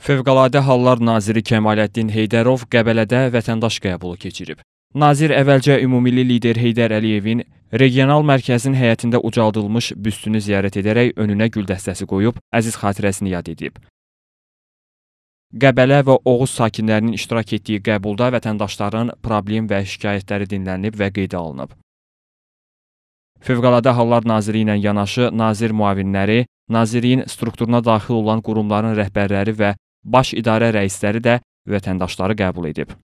Fövqəladə Hallar naziri Kemaləddin Heydərov Qəbələdə vətəndaş qəbulu keçirib. Nazir əvvəlcə ümumili lider Heydər Əliyevin regional mərkəzin həyətində ucaldılmış büstünü ziyarət edərək önünə gül dəstəsi qoyub əziz xatirəsini yad edib. Qəbələ və Oğuz sakinlərinin iştirak etdiyi qəbulda vətəndaşların problem və şikayətləri dinlənilib və qeydə alınıb. Fövqəladə Hallar Naziri ilə yanaşı nazir müavinləri, nazirliyin strukturuna daxil olan qurumların rəhbərləri və Baş İdarə rəisləri də vətəndaşları qəbul edib.